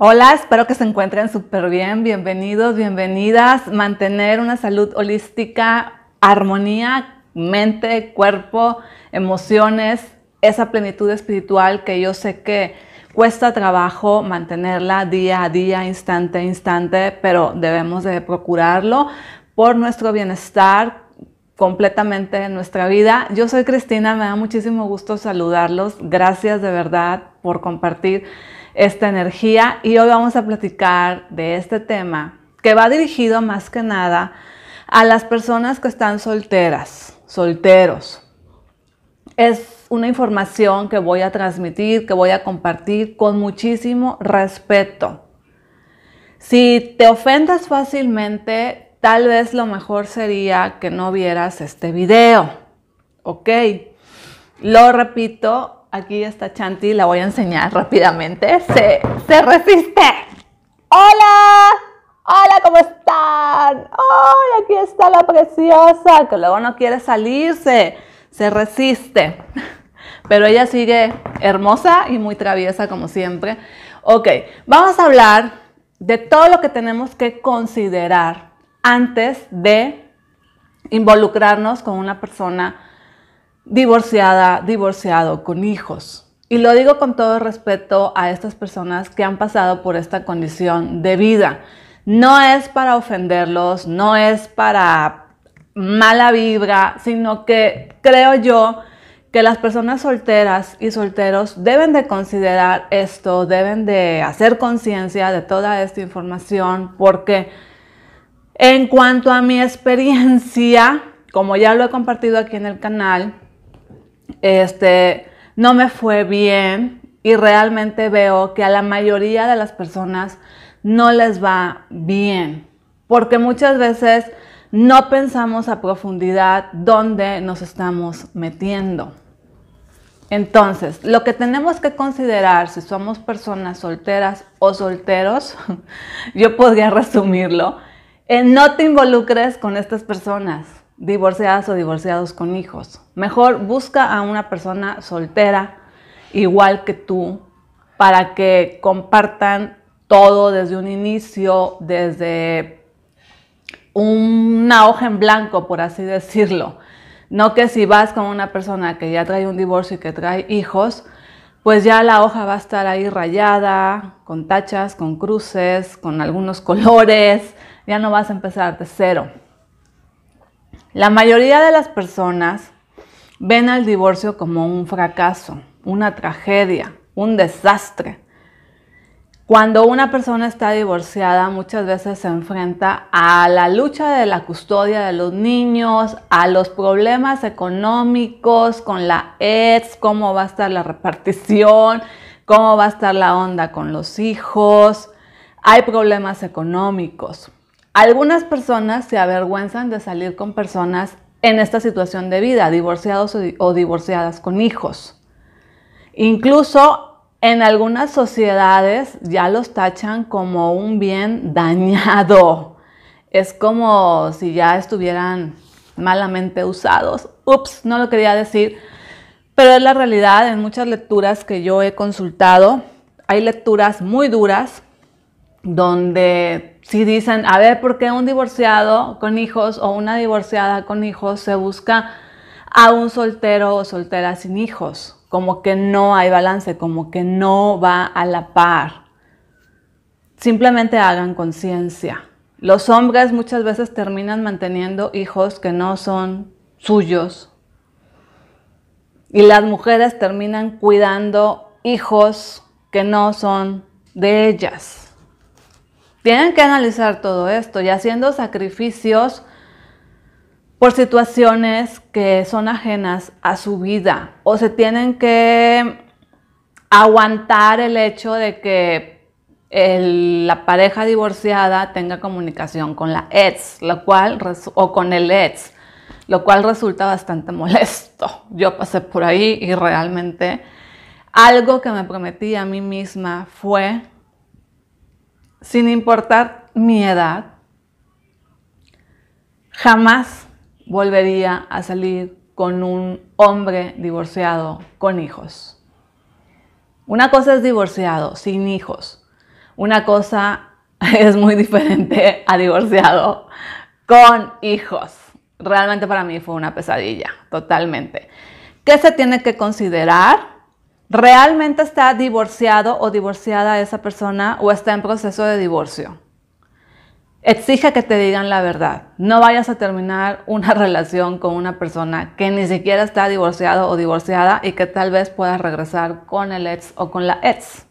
Hola, espero que se encuentren súper bien. Bienvenidos, bienvenidas. Mantener una salud holística, armonía, mente, cuerpo, emociones, esa plenitud espiritual que yo sé que cuesta trabajo mantenerla día a día, instante a instante, pero debemos de procurarlo por nuestro bienestar completamente en nuestra vida. Yo soy Cristina, me da muchísimo gusto saludarlos. Gracias de verdad por compartir esta energía y hoy vamos a platicar de este tema que va dirigido más que nada a las personas que están solteras, solteros. Es una información que voy a transmitir, que voy a compartir con muchísimo respeto. Si te ofendas fácilmente, tal vez lo mejor sería que no vieras este video. ¿Ok? Lo repito, aquí está Chanti, la voy a enseñar rápidamente. Se, se resiste. ¡Hola! ¡Hola! ¿Cómo están? ¡Ay, aquí está la preciosa, que luego no quiere salirse. Se resiste. Pero ella sigue hermosa y muy traviesa como siempre. Ok, vamos a hablar de todo lo que tenemos que considerar antes de involucrarnos con una persona divorciada, divorciado, con hijos. Y lo digo con todo respeto a estas personas que han pasado por esta condición de vida. No es para ofenderlos, no es para mala vibra, sino que creo yo que las personas solteras y solteros deben de considerar esto, deben de hacer conciencia de toda esta información, porque en cuanto a mi experiencia, como ya lo he compartido aquí en el canal, este, no me fue bien y realmente veo que a la mayoría de las personas no les va bien, porque muchas veces no pensamos a profundidad dónde nos estamos metiendo. Entonces, lo que tenemos que considerar si somos personas solteras o solteros, yo podría resumirlo, eh, no te involucres con estas personas, divorciadas o divorciados con hijos. Mejor busca a una persona soltera, igual que tú, para que compartan todo desde un inicio, desde una hoja en blanco, por así decirlo. No que si vas con una persona que ya trae un divorcio y que trae hijos, pues ya la hoja va a estar ahí rayada, con tachas, con cruces, con algunos colores, ya no vas a empezar de cero. La mayoría de las personas ven al divorcio como un fracaso, una tragedia, un desastre. Cuando una persona está divorciada muchas veces se enfrenta a la lucha de la custodia de los niños, a los problemas económicos con la ex, cómo va a estar la repartición, cómo va a estar la onda con los hijos. Hay problemas económicos. Algunas personas se avergüenzan de salir con personas en esta situación de vida, divorciados o, divorciadas con hijos. Incluso en algunas sociedades ya los tachan como un bien dañado. Es como si ya estuvieran malamente usados. Ups, no lo quería decir. Pero es la realidad en muchas lecturas que yo he consultado. Hay lecturas muy duras donde si dicen, a ver, ¿por qué un divorciado con hijos o una divorciada con hijos se busca a un soltero o soltera sin hijos? Como que no hay balance, como que no va a la par. Simplemente hagan conciencia. Los hombres muchas veces terminan manteniendo hijos que no son suyos. Y las mujeres terminan cuidando hijos que no son de ellas. Tienen que analizar todo esto y haciendo sacrificios por situaciones que son ajenas a su vida o se tienen que aguantar el hecho de que la pareja divorciada tenga comunicación con la ex, lo cual, o con el ex, lo cual resulta bastante molesto. Yo pasé por ahí y realmente algo que me prometí a mí misma fue sin importar mi edad, jamás volvería a salir con un hombre divorciado con hijos. Una cosa es divorciado sin hijos. Una cosa es muy diferente a divorciado con hijos. Realmente para mí fue una pesadilla, totalmente. ¿Qué se tiene que considerar? ¿realmente está divorciado o divorciada esa persona o está en proceso de divorcio? Exige que te digan la verdad. No vayas a terminar una relación con una persona que ni siquiera está divorciado o divorciada y que tal vez pueda regresar con el ex o con la ex.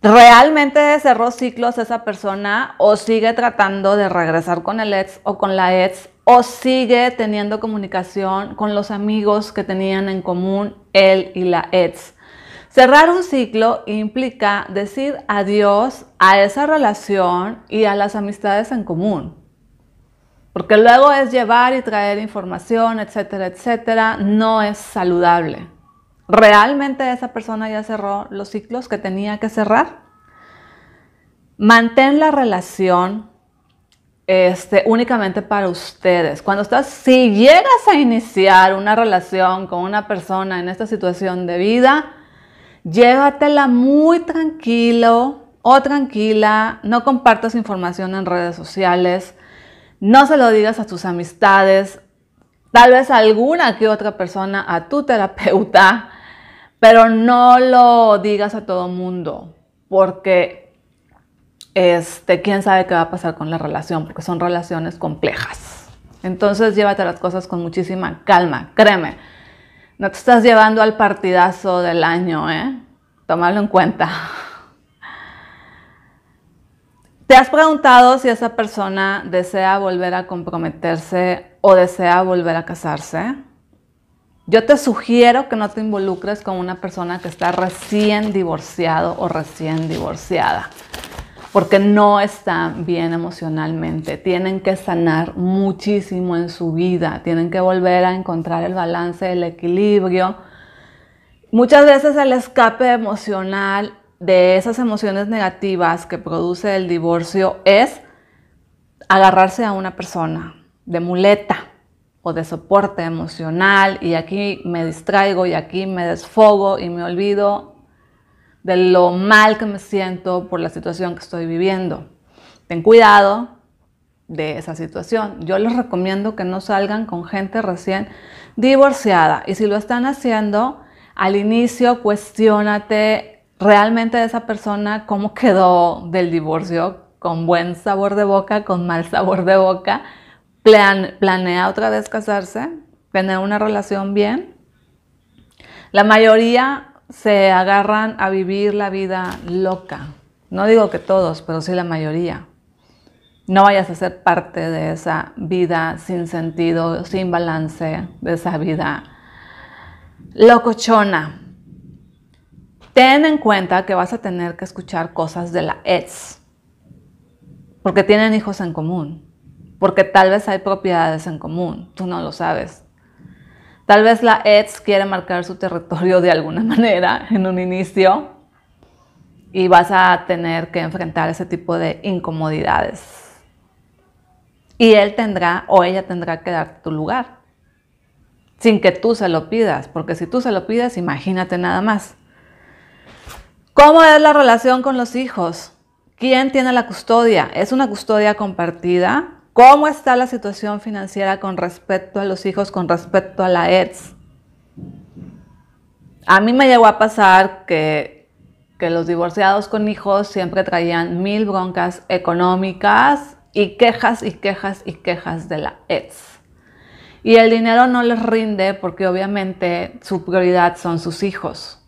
¿Realmente cerró ciclos esa persona o sigue tratando de regresar con el ex o con la ex o sigue teniendo comunicación con los amigos que tenían en común él y la ex. Cerrar un ciclo implica decir adiós a esa relación y a las amistades en común. Porque luego es llevar y traer información, etcétera, etcétera. No es saludable. ¿Realmente esa persona ya cerró los ciclos que tenía que cerrar? Mantén la relación este, únicamente para ustedes. Cuando estás, si llegas a iniciar una relación con una persona en esta situación de vida, llévatela muy tranquilo o tranquila, no compartas información en redes sociales, no se lo digas a tus amistades, tal vez a alguna que otra persona, a tu terapeuta, pero no lo digas a todo mundo, porque este, quién sabe qué va a pasar con la relación, porque son relaciones complejas. Entonces llévate las cosas con muchísima calma, créeme. No te estás llevando al partidazo del año, ¿eh? Tómalo en cuenta. ¿Te has preguntado si esa persona desea volver a comprometerse o desea volver a casarse? Yo te sugiero que no te involucres con una persona que está recién divorciado o recién divorciada porque no están bien emocionalmente. Tienen que sanar muchísimo en su vida, tienen que volver a encontrar el balance, el equilibrio. Muchas veces el escape emocional de esas emociones negativas que produce el divorcio es agarrarse a una persona de muleta o de soporte emocional y aquí me distraigo y aquí me desfogo y me olvido de lo mal que me siento por la situación que estoy viviendo. Ten cuidado de esa situación. Yo les recomiendo que no salgan con gente recién divorciada y si lo están haciendo, al inicio cuestionate realmente de esa persona cómo quedó del divorcio, con buen sabor de boca, con mal sabor de boca, planea otra vez casarse, tener una relación bien. La mayoría se agarran a vivir la vida loca. No digo que todos, pero sí la mayoría. No vayas a ser parte de esa vida sin sentido, sin balance, de esa vida locochona. Ten en cuenta que vas a tener que escuchar cosas de la ex, porque tienen hijos en común, porque tal vez hay propiedades en común, tú no lo sabes, Tal vez la ex quiere marcar su territorio de alguna manera en un inicio y vas a tener que enfrentar ese tipo de incomodidades. Y él tendrá o ella tendrá que dar tu lugar sin que tú se lo pidas, porque si tú se lo pides, imagínate nada más. ¿Cómo es la relación con los hijos? ¿Quién tiene la custodia? ¿Es una custodia compartida? ¿Cómo está la situación financiera con respecto a los hijos, con respecto a la EDS? A mí me llegó a pasar que, que los divorciados con hijos siempre traían mil broncas económicas y quejas y quejas y quejas de la EDS. Y el dinero no les rinde porque obviamente su prioridad son sus hijos.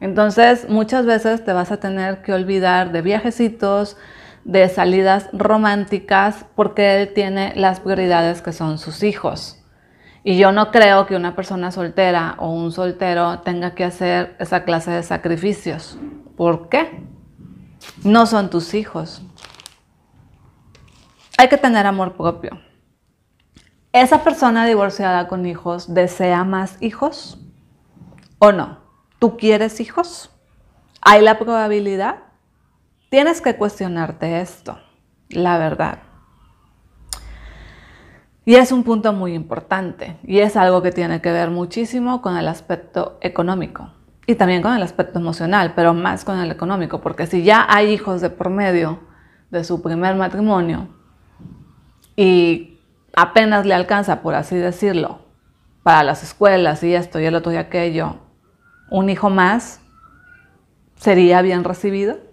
Entonces muchas veces te vas a tener que olvidar de viajecitos, de salidas románticas porque él tiene las prioridades que son sus hijos. Y yo no creo que una persona soltera o un soltero tenga que hacer esa clase de sacrificios. ¿Por qué? No son tus hijos. Hay que tener amor propio. ¿Esa persona divorciada con hijos desea más hijos o no? ¿Tú quieres hijos? ¿Hay la probabilidad? Tienes que cuestionarte esto, la verdad. Y es un punto muy importante y es algo que tiene que ver muchísimo con el aspecto económico y también con el aspecto emocional, pero más con el económico, porque si ya hay hijos de por medio de su primer matrimonio y apenas le alcanza, por así decirlo, para las escuelas y esto y el otro y aquello, un hijo más sería bien recibido.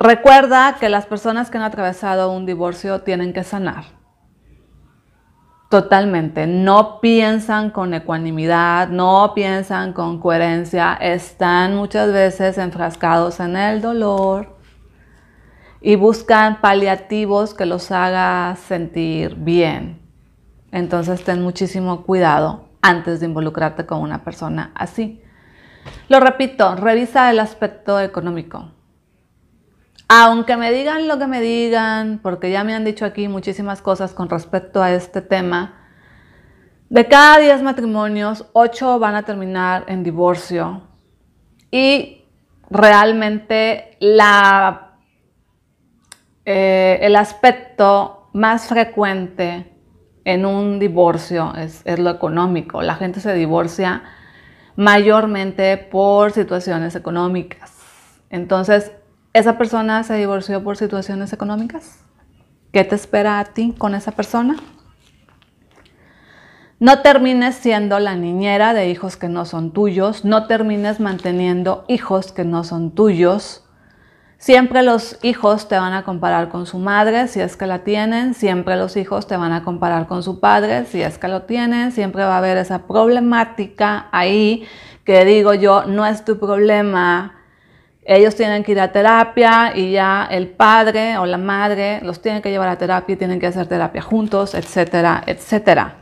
Recuerda que las personas que han atravesado un divorcio tienen que sanar. Totalmente. No piensan con ecuanimidad, no piensan con coherencia, están muchas veces enfrascados en el dolor y buscan paliativos que los haga sentir bien. Entonces ten muchísimo cuidado antes de involucrarte con una persona así. Lo repito, revisa el aspecto económico. Aunque me digan lo que me digan, porque ya me han dicho aquí muchísimas cosas con respecto a este tema, de cada 10 matrimonios, 8 van a terminar en divorcio. Y realmente eh, el aspecto más frecuente en un divorcio es lo económico. La gente se divorcia mayormente por situaciones económicas. Entonces, esa persona se divorció por situaciones económicas. ¿Qué te espera a ti con esa persona? No termines siendo la niñera de hijos que no son tuyos, no termines manteniendo hijos que no son tuyos. Siempre los hijos te van a comparar con su madre si es que la tienen, siempre los hijos te van a comparar con su padre si es que lo tienen, siempre va a haber esa problemática ahí que digo yo, no es tu problema, ellos tienen que ir a terapia y ya el padre o la madre los tienen que llevar a terapia, tienen que hacer terapia juntos, etcétera, etcétera.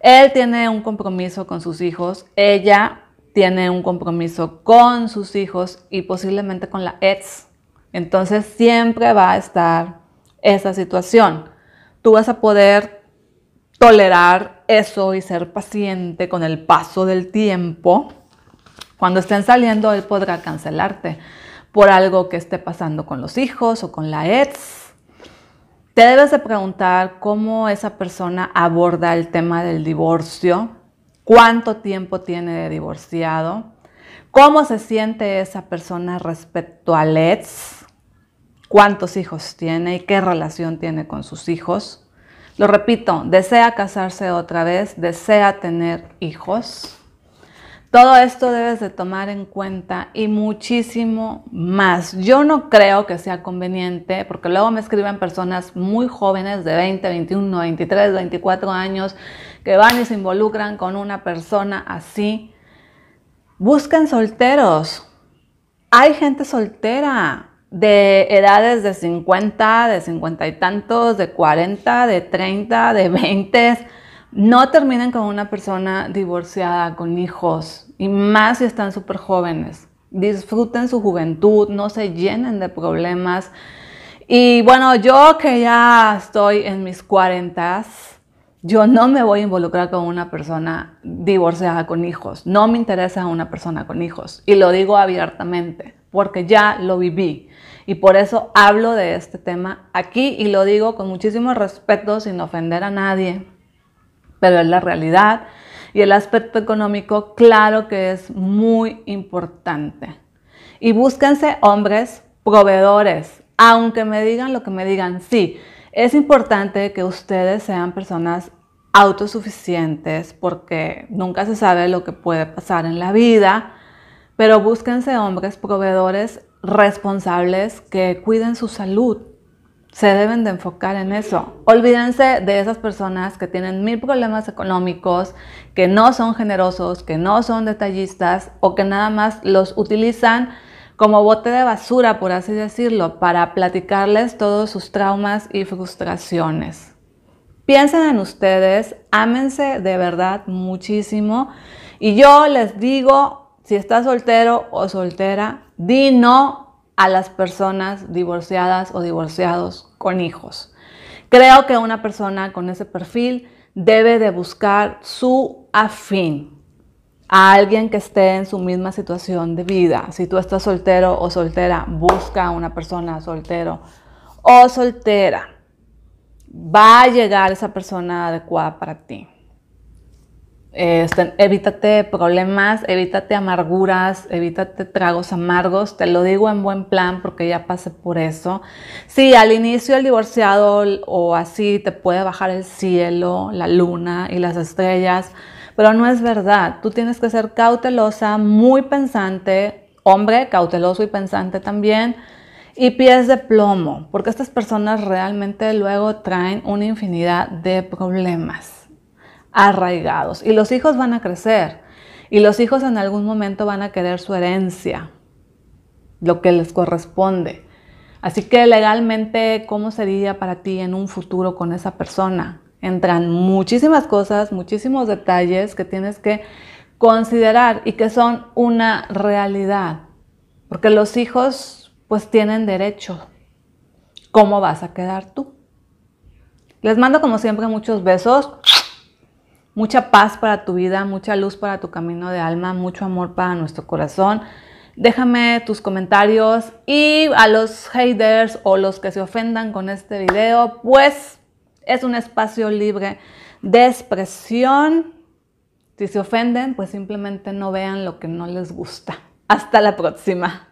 Él tiene un compromiso con sus hijos, ella tiene un compromiso con sus hijos y posiblemente con la ex. Entonces siempre va a estar esa situación. Tú vas a poder tolerar eso y ser paciente con el paso del tiempo cuando estén saliendo, él podrá cancelarte por algo que esté pasando con los hijos o con la ex. Te debes de preguntar cómo esa persona aborda el tema del divorcio, cuánto tiempo tiene de divorciado, cómo se siente esa persona respecto al ex, cuántos hijos tiene y qué relación tiene con sus hijos. Lo repito, desea casarse otra vez, desea tener hijos. Todo esto debes de tomar en cuenta y muchísimo más. Yo no creo que sea conveniente, porque luego me escriben personas muy jóvenes de 20, 21, 23, 24 años, que van y se involucran con una persona así. Busquen solteros. Hay gente soltera de edades de 50, de 50 y tantos, de 40, de 30, de 20 no terminen con una persona divorciada, con hijos, y más si están súper jóvenes. Disfruten su juventud, no se llenen de problemas. Y bueno, yo que ya estoy en mis cuarentas, yo no me voy a involucrar con una persona divorciada con hijos. No me interesa una persona con hijos. Y lo digo abiertamente, porque ya lo viví. Y por eso hablo de este tema aquí y lo digo con muchísimo respeto, sin ofender a nadie pero es la realidad. Y el aspecto económico, claro que es muy importante. Y búsquense hombres proveedores, aunque me digan lo que me digan, sí, es importante que ustedes sean personas autosuficientes porque nunca se sabe lo que puede pasar en la vida, pero búsquense hombres proveedores responsables que cuiden su salud, se deben de enfocar en eso. Olvídense de esas personas que tienen mil problemas económicos, que no son generosos, que no son detallistas o que nada más los utilizan como bote de basura, por así decirlo, para platicarles todos sus traumas y frustraciones. Piensen en ustedes, ámense de verdad muchísimo y yo les digo, si está soltero o soltera, di no a las personas divorciadas o divorciados con hijos. Creo que una persona con ese perfil debe de buscar su afín, a alguien que esté en su misma situación de vida. Si tú estás soltero o soltera, busca a una persona soltero o soltera. Va a llegar esa persona adecuada para ti. Este, evítate problemas, evítate amarguras, evítate tragos amargos, te lo digo en buen plan porque ya pasé por eso. Sí, al inicio el divorciado o así te puede bajar el cielo, la luna y las estrellas, pero no es verdad. Tú tienes que ser cautelosa, muy pensante, hombre cauteloso y pensante también. Y pies de plomo, porque estas personas realmente luego traen una infinidad de problemas arraigados. Y los hijos van a crecer. Y los hijos en algún momento van a querer su herencia, lo que les corresponde. Así que legalmente, ¿cómo sería para ti en un futuro con esa persona? Entran muchísimas cosas, muchísimos detalles que tienes que considerar y que son una realidad. Porque los hijos pues tienen derecho. ¿Cómo vas a quedar tú? Les mando como siempre muchos besos mucha paz para tu vida, mucha luz para tu camino de alma, mucho amor para nuestro corazón. Déjame tus comentarios y a los haters o los que se ofendan con este video, pues es un espacio libre de expresión. Si se ofenden, pues simplemente no vean lo que no les gusta. Hasta la próxima.